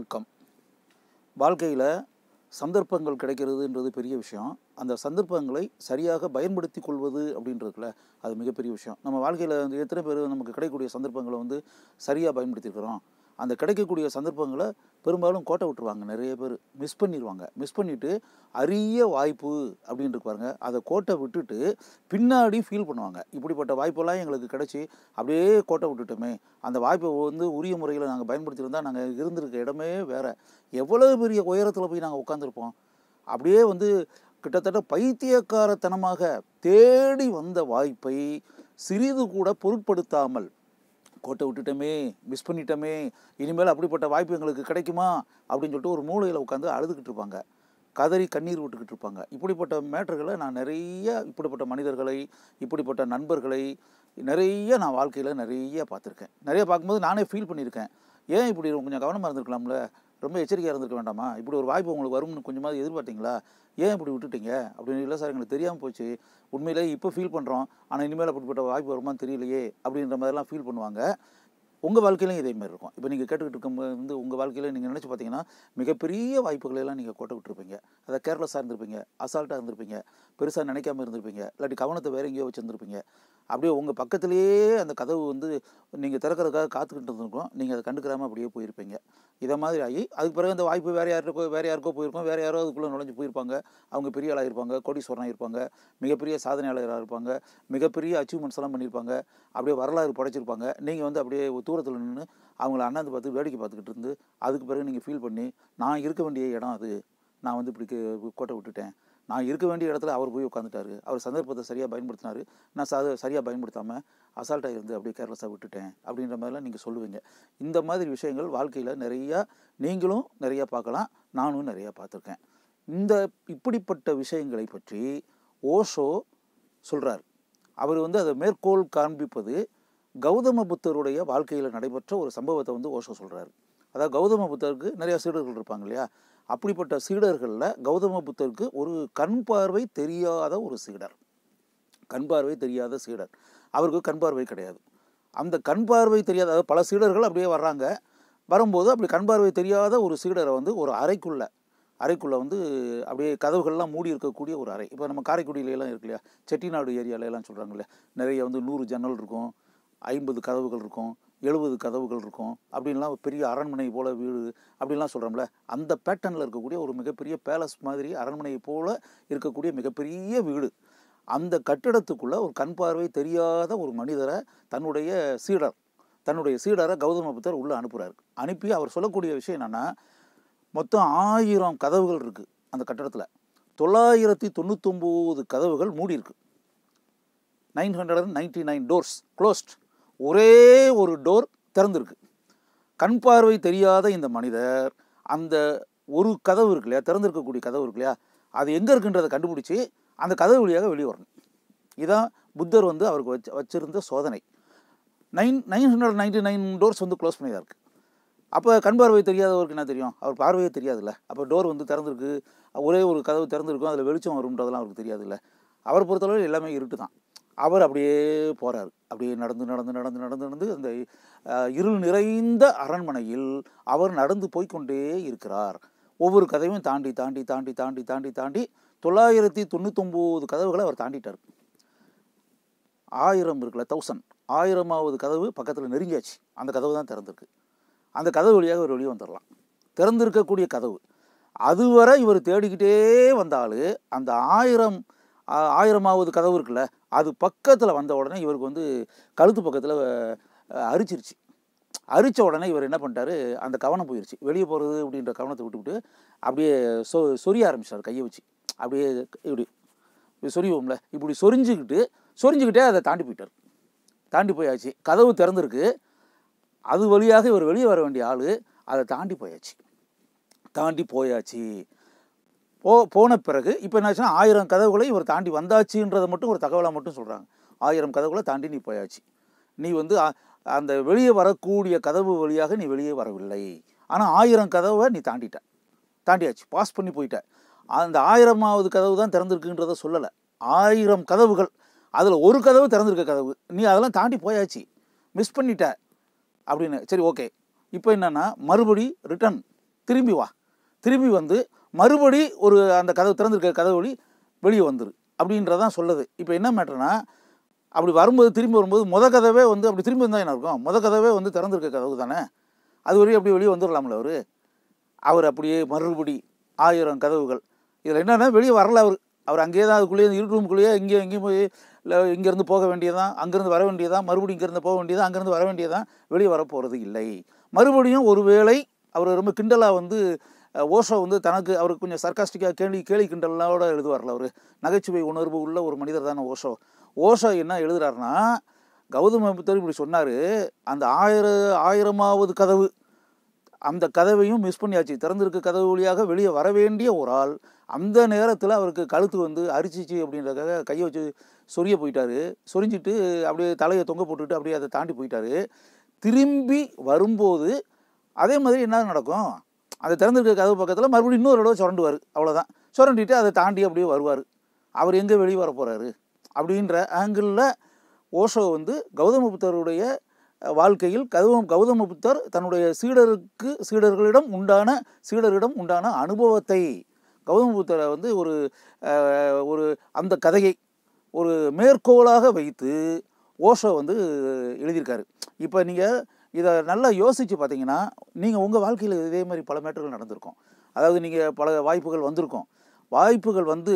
வணக்கம் வாழ்க்கையில் சந்தர்ப்பங்கள் கிடைக்கிறதுன்றது பெரிய விஷயம் அந்த சந்தர்ப்பங்களை சரியாக பயன்படுத்தி கொள்வது அப்படின்றதுல அது மிகப்பெரிய விஷயம் நம்ம வாழ்க்கையில் வந்து எத்தனை பேர் நமக்கு கிடைக்கக்கூடிய சந்தர்ப்பங்களை வந்து சரியாக பயன்படுத்தியிருக்கிறோம் அந்த கிடைக்கக்கூடிய சந்தர்ப்பங்களை பெரும்பாலும் கோட்டை விட்டுருவாங்க நிறைய பேர் மிஸ் பண்ணிடுவாங்க மிஸ் பண்ணிவிட்டு அரிய வாய்ப்பு அப்படின்ட்டு பாருங்க அதை கோட்டை விட்டுட்டு பின்னாடி ஃபீல் பண்ணுவாங்க இப்படிப்பட்ட வாய்ப்பெல்லாம் எங்களுக்கு கிடச்சி அப்படியே கோட்டை விட்டுட்டோமே அந்த வாய்ப்பை வந்து உரிய முறையில் நாங்கள் பயன்படுத்தியிருந்தால் நாங்கள் இருந்திருக்க இடமே வேறு எவ்வளோ பெரிய உயரத்தில் போய் நாங்கள் உட்காந்துருப்போம் அப்படியே வந்து கிட்டத்தட்ட பைத்தியக்காரத்தனமாக தேடி வந்த வாய்ப்பை சிறிது கூட பொருட்படுத்தாமல் கோட்டை விட்டுட்டோமே மிஸ் பண்ணிட்டோமே இனிமேல் அப்படிப்பட்ட வாய்ப்பு எங்களுக்கு கிடைக்குமா அப்படின்னு சொல்லிட்டு ஒரு மூளையில் உட்காந்து அழுதுகிட்டு இருப்பாங்க கதறி கண்ணீர் விட்டுக்கிட்டு இருப்பாங்க இப்படிப்பட்ட மேட்டர்களை நான் நிறைய இப்படிப்பட்ட மனிதர்களை இப்படிப்பட்ட நண்பர்களை நிறைய நான் வாழ்க்கையில் நிறைய பார்த்துருக்கேன் நிறைய பார்க்கும்போது நானே ஃபீல் பண்ணியிருக்கேன் ஏன் இப்படி கொஞ்சம் கவனமாக இருந்திருக்கலாம்ல ரொம்ப எச்சரிக்கையாக இருந்திருக்க வேண்டாமா இப்படி ஒரு வாய்ப்பு உங்களுக்கு வரும்னு கொஞ்சமாவது எதிர்பார்த்தீங்களா ஏன் இப்படி விட்டுட்டீங்க அப்படின்னு இல்லை சார் எங்களுக்கு தெரியாமல் போச்சு உண்மையிலேயே இப்போ ஃபீல் பண்ணுறோம் ஆனால் இனிமேல் அப்படிப்பட்ட வாய்ப்பு வருமானு தெரியலையே அப்படின்ற மாதிரிலாம் ஃபீல் பண்ணுவாங்க உங்கள் வாழ்க்கையிலும் இதே மாதிரி இருக்கும் இப்போ நீங்கள் கேட்டுக்கிட்டு இருக்கும் வந்து உங்கள் வாழ்க்கையில் நீங்கள் நினச்சி பார்த்தீங்கன்னா மிகப்பெரிய வாய்ப்புகளெல்லாம் நீங்கள் கொட்டவிட்டுருப்பீங்க அதை கேர்லெஸ்ஸாக இருந்திருப்பீங்க அசால்ட்டாக இருந்திருப்பீங்க பெருசாக நினைக்காம இருந்திருப்பீங்க இல்லாட்டி கவனத்தை வேறு எங்கேயோ வச்சுருந்துருப்பீங்க அப்படியே உங்கள் பக்கத்துலேயே அந்த கதவு வந்து நீங்கள் திறக்கிறதுக்காக காத்துக்கிட்டு இருந்திருக்கோம் நீங்கள் அதை கண்டுக்கிறாமல் அப்படியே போயிருப்பீங்க இதை மாதிரி ஆகி அதுக்கு பிறகு அந்த வாய்ப்பு வேறு யாருக்கோ வேறு யாருக்கோ போயிருக்கோம் வேறு யாரோ அதுக்குள்ளே நுழைஞ்சு போயிருப்பாங்க அவங்க பெரிய ஆளாக இருப்பாங்க கோடீஸ்வரனாக இருப்பாங்க மிகப்பெரிய சாதனையாளராக இருப்பாங்க மிகப்பெரிய அச்சீவ்மெண்ட்ஸ் எல்லாம் பண்ணியிருப்பாங்க அப்படியே வரலாறு படைச்சிருப்பாங்க நீங்கள் வந்து அப்படியே தூரத்தில் நின்று அவங்கள அண்ணாந்து பார்த்து வேடிக்கை பார்த்துக்கிட்டு இருந்து அதுக்கு பிறகு நீங்கள் ஃபீல் பண்ணி நான் இருக்க வேண்டிய இடம் அது நான் வந்து இப்படி கோட்டை விட்டுட்டேன் நான் இருக்க வேண்டிய இடத்துல அவர் போய் உட்காந்துட்டாரு அவர் சந்தர்ப்பத்தை சரியாக பயன்படுத்தினார் நான் ச சரியாக பயன்படுத்தாமல் அசால்ட்டாக இருந்து அப்படியே கேர்லெஸ்ஸாக விட்டுட்டேன் அப்படின்ற மாதிரிலாம் நீங்கள் சொல்லுவீங்க இந்த மாதிரி விஷயங்கள் வாழ்க்கையில் நிறையா நீங்களும் நிறையா பார்க்கலாம் நானும் நிறையா பார்த்துருக்கேன் இந்த இப்படிப்பட்ட விஷயங்களை பற்றி ஓஷோ சொல்கிறார் அவர் வந்து அதை மேற்கோள் காண்பிப்பது கௌதம புத்தருடைய வாழ்க்கையில் நடைபெற்ற ஒரு சம்பவத்தை வந்து ஓஷோ சொல்கிறார் அதாவது கௌதம புத்தருக்கு நிறையா சீடர்கள் இருப்பாங்க இல்லையா அப்படிப்பட்ட சீடர்களில் கௌதம புத்தருக்கு ஒரு கண் பார்வை தெரியாத ஒரு சீடர் கண் பார்வை தெரியாத சீடர் அவருக்கு கண் பார்வை கிடையாது அந்த கண் பார்வை தெரியாத அதாவது பல சீடர்கள் அப்படியே வர்றாங்க வரும்போது அப்படி கண் பார்வை தெரியாத ஒரு சீடரை வந்து ஒரு அறைக்குள்ளே அறைக்குள்ளே வந்து அப்படியே கதவுகள்லாம் மூடி இருக்கக்கூடிய ஒரு அறை இப்போ நம்ம காரைக்குடியிலலாம் இருக்கு இல்லையா செட்டிநாடு ஏரியாவிலலாம் சொல்கிறாங்க இல்லையா நிறைய வந்து நூறு ஜன்னல் இருக்கும் ஐம்பது கதவுகள் இருக்கும் எழுபது கதவுகள் இருக்கும் அப்படின்லாம் பெரிய அரண்மனை போல் வீடு அப்படின்லாம் சொல்கிறோம்ல அந்த பேட்டர்னில் இருக்கக்கூடிய ஒரு மிகப்பெரிய பேலஸ் மாதிரி அரண்மனை போல் இருக்கக்கூடிய மிகப்பெரிய வீடு அந்த கட்டிடத்துக்குள்ளே ஒரு கண் பார்வை தெரியாத ஒரு மனிதரை தன்னுடைய சீடர் தன்னுடைய சீடரை கௌதம புத்தர் உள்ளே அனுப்புகிறார் அனுப்பி அவர் சொல்லக்கூடிய விஷயம் என்னென்னா மொத்தம் ஆயிரம் கதவுகள் இருக்குது அந்த கட்டடத்தில் தொள்ளாயிரத்தி தொண்ணூத்தொம்போது கதவுகள் மூடி nine hundred and ninety nine doors closed ஒரே ஒரு டோர் திறந்துருக்கு கண் பார்வை தெரியாத இந்த மனிதர் அந்த ஒரு கதவு இருக்கு இல்லையா திறந்திருக்கக்கூடிய கதவு இருக்கு இல்லையா அது எங்கே இருக்குன்றதை கண்டுபிடிச்சி அந்த கதவு வழியாக வெளியே வரணும் இதான் புத்தர் வந்து அவருக்கு வச்சு வச்சுருந்த சோதனை nine nine hundred ninety nine doors வந்து க்ளோஸ் பண்ணி தான் இருக்குது அப்போ கண் பார்வை தெரியாதவருக்கு என்ன தெரியும் அவர் பார்வையே தெரியாதுல்ல அப்போ டோர் வந்து திறந்துருக்கு ஒரே ஒரு கதவு திறந்துருக்கும் அதில் வெளிச்சம் வரும்ன்றதெல்லாம் அவருக்கு தெரியாதுல்ல அவர் பொறுத்தளவு எல்லாமே இருட்டு தான் அவர் அப்படியே போகிறார் அப்படியே நடந்து நடந்து நடந்து நடந்து நடந்து அந்த இருள் நிறைந்த அரண்மனையில் அவர் நடந்து போய்கொண்டே இருக்கிறார் ஒவ்வொரு கதையும் தாண்டி தாண்டி தாண்டி தாண்டி தாண்டி தாண்டி தொள்ளாயிரத்தி தொண்ணூத்தொம்போது கதவுகளை அவர் தாண்டிட்டார் ஆயிரம் இருக்குல்ல தௌசண்ட் ஆயிரமாவது கதவு பக்கத்தில் நெருங்கியாச்சு அந்த கதவு தான் திறந்திருக்கு அந்த கதவு வழியாக அவர் வெளியே வந்துடலாம் திறந்திருக்கக்கூடிய கதவு அதுவரை இவர் தேடிக்கிட்டே வந்தாலும் அந்த ஆயிரம் ஆயிரமாவது கதவு இருக்குல்ல அது பக்கத்தில் வந்த உடனே இவருக்கு வந்து கழுத்து பக்கத்தில் அரிச்சிருச்சு அரித்த உடனே இவர் என்ன பண்ணிட்டாரு அந்த கவனம் போயிடுச்சு வெளியே போகிறது அப்படின்ற கவனத்தை விட்டுவிட்டு அப்படியே சொ சொரிய ஆரம்பிச்சார் கையை வச்சு அப்படியே இப்படி சொரிவோம்ல இப்படி சொரிஞ்சுக்கிட்டு சொரிஞ்சுக்கிட்டே அதை தாண்டி போயிட்டார் தாண்டி போயாச்சு கதவு திறந்துருக்கு அது வழியாக இவர் வெளியே வர வேண்டிய ஆள் அதை தாண்டி போயாச்சு தாண்டி போயாச்சு போ போன பிறகு இப்போ என்னாச்சுன்னா ஆயிரம் கதவுகளை இவர் தாண்டி வந்தாச்சுன்றதை மட்டும் ஒரு தகவலாக மட்டும் சொல்கிறாங்க ஆயிரம் கதவுகளை தாண்டி நீ போயாச்சு நீ வந்து அந்த வெளியே வரக்கூடிய கதவு வழியாக நீ வெளியே வரவில்லை ஆனால் ஆயிரம் கதவை நீ தாண்டிட்ட தாண்டியாச்சு பாஸ் பண்ணி போயிட்ட அந்த ஆயிரமாவது கதவு தான் திறந்திருக்குன்றத சொல்லலை ஆயிரம் கதவுகள் அதில் ஒரு கதவு திறந்திருக்க கதவு நீ அதெல்லாம் தாண்டி போயாச்சு மிஸ் பண்ணிட்ட அப்படின்னு சரி ஓகே இப்போ என்னென்னா மறுபடி ரிட்டன் திரும்பி வா திரும்பி வந்து மறுபடி ஒரு அந்த கதவு திறந்துருக்க கதவு வழி வெளியே வந்துரு அப்படின்றதான் சொல்லுது இப்போ என்ன மேட்டர்னா அப்படி வரும்போது திரும்பி வரும்போது முத கதவே வந்து அப்படி திரும்பி இருந்தால் என்ன இருக்கும் முத கதவே வந்து திறந்துருக்க கதவு தானே அது வரையும் அப்படி வெளியே வந்துடலாம்ல அவர் அவர் அப்படியே மறுபடி ஆயிரம் கதவுகள் இதில் என்னென்னா வெளியே வரல அவர் அவர் அங்கேயே தான் அதுக்குள்ளேயே இரு ரூம்குள்ளேயே இங்கேயும் இங்கேயும் போய் இல்லை இங்கேருந்து போக வேண்டியதான் அங்கேருந்து வர வேண்டியதான் மறுபடியும் இங்கேருந்து போக வேண்டியதான் அங்கேருந்து வர வேண்டியதான் வெளியே வரப்போகிறது இல்லை மறுபடியும் ஒருவேளை அவர் ரொம்ப கிண்டலாக வந்து ஓஷோ வந்து தனக்கு அவருக்கு கொஞ்சம் சர்க்காஸ்டிக்காக கேள்வி கேலி கிண்டலோட எழுதுவார்ல அவர் நகைச்சுவை உணர்வு உள்ள ஒரு மனிதர் தானே ஓஷோ ஓஷோ என்ன எழுதுறாருன்னா கௌதம புத்தர் இப்படி சொன்னார் அந்த ஆயிர ஆயிரமாவது கதவு அந்த கதவையும் மிஸ் பண்ணியாச்சு திறந்திருக்க கதவு வழியாக வெளியே வர வேண்டிய ஒரு ஆள் அந்த நேரத்தில் அவருக்கு கழுத்து வந்து அரிச்சிச்சு அப்படின்றக்காக கையை வச்சு சொரிய போயிட்டார் சொரிஞ்சிட்டு அப்படியே தலையை தொங்க போட்டுட்டு அப்படியே அதை தாண்டி போயிட்டாரு திரும்பி வரும்போது அதே மாதிரி என்ன நடக்கும் அந்த திறந்துருக்க கதவு பக்கத்தில் மறுபடியும் இன்னொரு தடவை சுரண்டுவார் அவ்வளோதான் சுரண்டிட்டு அதை தாண்டி அப்படியே வருவார் அவர் எங்கே வெளியே வர போகிறாரு அப்படின்ற ஆங்கிளில் ஓஷோ வந்து கௌதம புத்தருடைய வாழ்க்கையில் கௌதம் கௌதம புத்தர் தன்னுடைய சீடருக்கு சீடர்களிடம் உண்டான சீடரிடம் உண்டான அனுபவத்தை கௌதம புத்தரை வந்து ஒரு ஒரு அந்த கதையை ஒரு மேற்கோளாக வைத்து ஓஷோ வந்து எழுதியிருக்காரு இப்போ நீங்கள் இதை நல்லா யோசித்து பார்த்தீங்கன்னா நீங்கள் உங்கள் வாழ்க்கையில் இதே மாதிரி பல மேட்டர்கள் நடந்திருக்கும் அதாவது நீங்கள் பல வாய்ப்புகள் வந்திருக்கும் வாய்ப்புகள் வந்து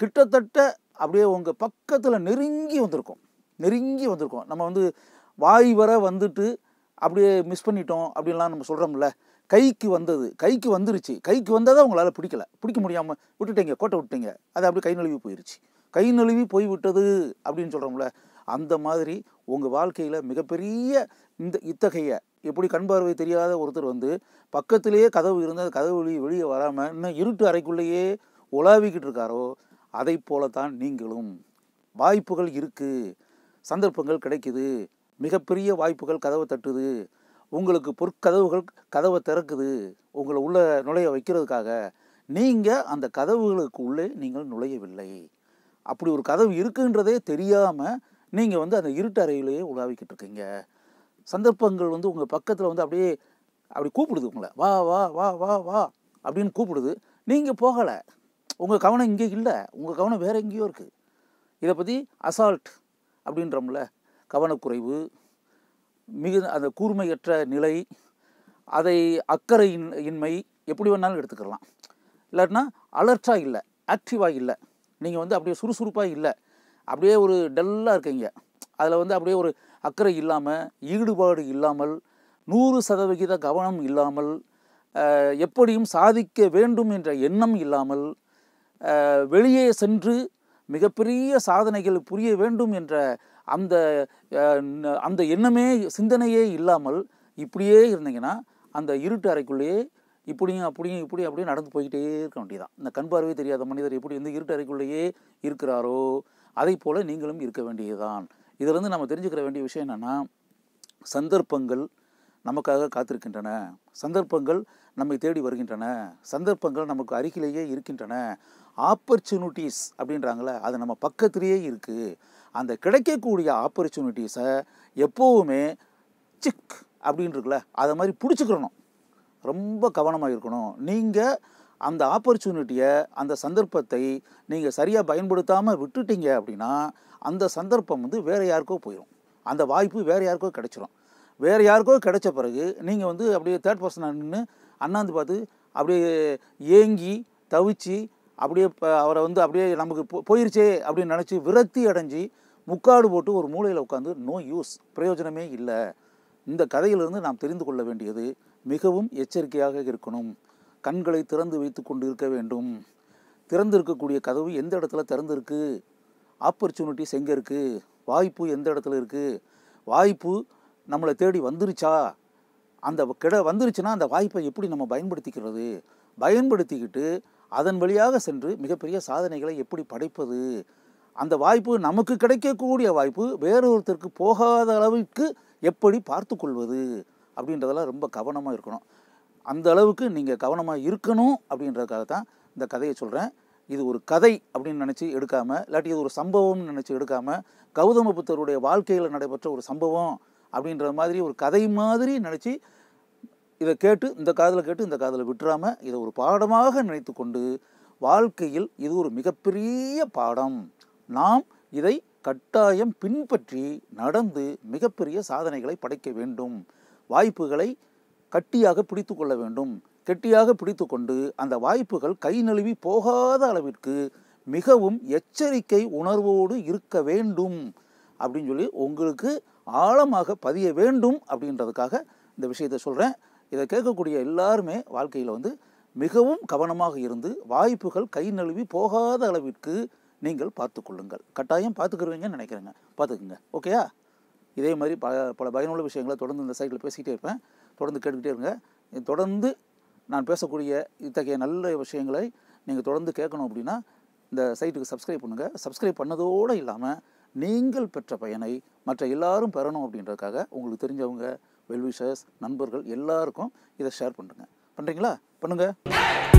கிட்டத்தட்ட அப்படியே உங்கள் பக்கத்தில் நெருங்கி வந்திருக்கும் நெருங்கி வந்திருக்கும் நம்ம வந்து வாய் வர வந்துட்டு அப்படியே மிஸ் பண்ணிட்டோம் அப்படின்லாம் நம்ம சொல்கிறோம்ல கைக்கு வந்தது கைக்கு வந்துருச்சு கைக்கு வந்ததை உங்களால் பிடிக்கல பிடிக்க முடியாமல் விட்டுட்டீங்க கோட்டை விட்டுட்டீங்க அது அப்படியே கை நழுவி போயிருச்சு கை நழுவி போய்விட்டது அப்படின்னு சொல்கிறோம்ல அந்த மாதிரி உங்கள் வாழ்க்கையில் மிகப்பெரிய இந்த இத்தகைய எப்படி கண் பார்வை தெரியாத ஒருத்தர் வந்து பக்கத்திலேயே கதவு இருந்து அந்த கதவு வெளியே வெளியே வராமல் இன்னும் இருட்டு அறைக்குள்ளேயே உலாவிக்கிட்டு இருக்காரோ அதை போலத்தான் நீங்களும் வாய்ப்புகள் இருக்குது சந்தர்ப்பங்கள் கிடைக்குது மிகப்பெரிய வாய்ப்புகள் கதவை தட்டுது உங்களுக்கு பொற்கதவுகள் கதவை திறக்குது உங்களை உள்ளே நுழைய வைக்கிறதுக்காக நீங்கள் அந்த கதவுகளுக்கு உள்ளே நீங்கள் நுழையவில்லை அப்படி ஒரு கதவு இருக்குன்றதே தெரியாமல் நீங்கள் வந்து அந்த இருட்டு அறையிலேயே உலாவிக்கிட்டு இருக்கீங்க சந்தர்ப்பங்கள் வந்து உங்கள் பக்கத்தில் வந்து அப்படியே அப்படி கூப்பிடுது உங்களை வா வா வா வா வா அப்படின்னு கூப்பிடுது நீங்கள் போகலை உங்கள் கவனம் இங்கே இல்லை உங்கள் கவனம் வேறு எங்கேயோ இருக்குது இதை பற்றி அசால்ட் அப்படின்றோம்ல கவனக்குறைவு மிகு அந்த கூர்மையற்ற நிலை அதை அக்கறை இன்மை எப்படி வேணாலும் எடுத்துக்கலாம் இல்லாட்டினா அலர்ட்டாக இல்லை ஆக்டிவாக இல்லை நீங்கள் வந்து அப்படியே சுறுசுறுப்பாக இல்லை அப்படியே ஒரு டல்லாக இருக்கீங்க அதில் வந்து அப்படியே ஒரு அக்கறை இல்லாமல் ஈடுபாடு இல்லாமல் நூறு சதவிகித கவனம் இல்லாமல் எப்படியும் சாதிக்க வேண்டும் என்ற எண்ணம் இல்லாமல் வெளியே சென்று மிகப்பெரிய சாதனைகள் புரிய வேண்டும் என்ற அந்த அந்த எண்ணமே சிந்தனையே இல்லாமல் இப்படியே இருந்தீங்கன்னா அந்த இருட்டு அறைக்குள்ளேயே இப்படியும் அப்படியும் இப்படி அப்படியே நடந்து போய்கிட்டே இருக்க வேண்டியதான் இந்த கண் பார்வை தெரியாத மனிதர் எப்படி எந்த இருட்டு அறைக்குள்ளேயே இருக்கிறாரோ அதை போல் நீங்களும் இருக்க வேண்டியதுதான் இதிலிருந்து நம்ம தெரிஞ்சுக்கிற வேண்டிய விஷயம் என்னென்னா சந்தர்ப்பங்கள் நமக்காக காத்திருக்கின்றன சந்தர்ப்பங்கள் நம்மை தேடி வருகின்றன சந்தர்ப்பங்கள் நமக்கு அருகிலேயே இருக்கின்றன ஆப்பர்ச்சுனிட்டிஸ் அப்படின்றாங்களே அது நம்ம பக்கத்திலேயே இருக்குது அந்த கிடைக்கக்கூடிய ஆப்பர்ச்சுனிட்டிஸை எப்போவுமே சிக் அப்படின்னு அதை மாதிரி பிடிச்சிக்கிறணும் ரொம்ப கவனமாக இருக்கணும் நீங்கள் அந்த ஆப்பர்ச்சுனிட்டியை அந்த சந்தர்ப்பத்தை நீங்கள் சரியாக பயன்படுத்தாமல் விட்டுட்டீங்க அப்படின்னா அந்த சந்தர்ப்பம் வந்து வேறு யாருக்கோ போயிடும் அந்த வாய்ப்பு வேறு யாருக்கோ கிடச்சிரும் வேறு யாருக்கோ கிடைச்ச பிறகு நீங்கள் வந்து அப்படியே தேர்ட் பர்சனாக நின்று அண்ணாந்து பார்த்து அப்படியே ஏங்கி தவிச்சு அப்படியே அவரை வந்து அப்படியே நமக்கு போ போயிருச்சே அப்படின்னு நினச்சி விரக்தி அடைஞ்சு முக்காடு போட்டு ஒரு மூலையில் உட்காந்து நோ யூஸ் பிரயோஜனமே இல்லை இந்த கதையிலிருந்து நாம் தெரிந்து கொள்ள வேண்டியது மிகவும் எச்சரிக்கையாக இருக்கணும் கண்களை திறந்து வைத்து கொண்டு இருக்க வேண்டும் திறந்து இருக்கக்கூடிய கதவு எந்த இடத்துல திறந்திருக்கு ஆப்பர்ச்சுனிட்டிஸ் எங்கே இருக்குது வாய்ப்பு எந்த இடத்துல இருக்குது வாய்ப்பு நம்மளை தேடி வந்துருச்சா அந்த கிட வந்துருச்சுன்னா அந்த வாய்ப்பை எப்படி நம்ம பயன்படுத்திக்கிறது பயன்படுத்திக்கிட்டு அதன் வழியாக சென்று மிகப்பெரிய சாதனைகளை எப்படி படைப்பது அந்த வாய்ப்பு நமக்கு கிடைக்கக்கூடிய வாய்ப்பு வேறொருத்தருக்கு போகாத அளவுக்கு எப்படி பார்த்து கொள்வது அப்படின்றதெல்லாம் ரொம்ப கவனமாக இருக்கணும் அந்த அளவுக்கு நீங்கள் கவனமாக இருக்கணும் அப்படின்றதுக்காக தான் இந்த கதையை சொல்கிறேன் இது ஒரு கதை அப்படின்னு நினச்சி எடுக்காமல் இல்லாட்டி இது ஒரு சம்பவம்னு நினச்சி எடுக்காமல் கௌதம புத்தருடைய வாழ்க்கையில் நடைபெற்ற ஒரு சம்பவம் அப்படின்ற மாதிரி ஒரு கதை மாதிரி நினச்சி இதை கேட்டு இந்த காதில் கேட்டு இந்த காதில் விட்டுறாமல் இதை ஒரு பாடமாக நினைத்து கொண்டு வாழ்க்கையில் இது ஒரு மிகப்பெரிய பாடம் நாம் இதை கட்டாயம் பின்பற்றி நடந்து மிகப்பெரிய சாதனைகளை படைக்க வேண்டும் வாய்ப்புகளை கட்டியாக பிடித்து கொள்ள வேண்டும் கெட்டியாக பிடித்து கொண்டு அந்த வாய்ப்புகள் கை நழுவி போகாத அளவிற்கு மிகவும் எச்சரிக்கை உணர்வோடு இருக்க வேண்டும் அப்படின்னு சொல்லி உங்களுக்கு ஆழமாக பதிய வேண்டும் அப்படின்றதுக்காக இந்த விஷயத்தை சொல்கிறேன் இதை கேட்கக்கூடிய எல்லாருமே வாழ்க்கையில் வந்து மிகவும் கவனமாக இருந்து வாய்ப்புகள் கை நழுவி போகாத அளவிற்கு நீங்கள் பார்த்து கொள்ளுங்கள் கட்டாயம் பார்த்துக்கிருவீங்கன்னு நினைக்கிறேங்க பார்த்துக்குங்க ஓகேயா இதே மாதிரி பல பல பயனுள்ள விஷயங்களை தொடர்ந்து இந்த சைட்டில் பேசிக்கிட்டே இருப்பேன் தொடர்ந்து கேட்டுக்கிட்டே இருங்க தொடர்ந்து நான் பேசக்கூடிய இத்தகைய நல்ல விஷயங்களை நீங்கள் தொடர்ந்து கேட்கணும் அப்படின்னா இந்த சைட்டுக்கு சப்ஸ்கிரைப் பண்ணுங்கள் சப்ஸ்கிரைப் பண்ணதோடு இல்லாமல் நீங்கள் பெற்ற பயனை மற்ற எல்லாரும் பெறணும் அப்படின்றதுக்காக உங்களுக்கு தெரிஞ்சவங்க வெல்விஷர்ஸ் நண்பர்கள் எல்லாருக்கும் இதை ஷேர் பண்ணுங்கள் பண்ணுறீங்களா பண்ணுங்கள்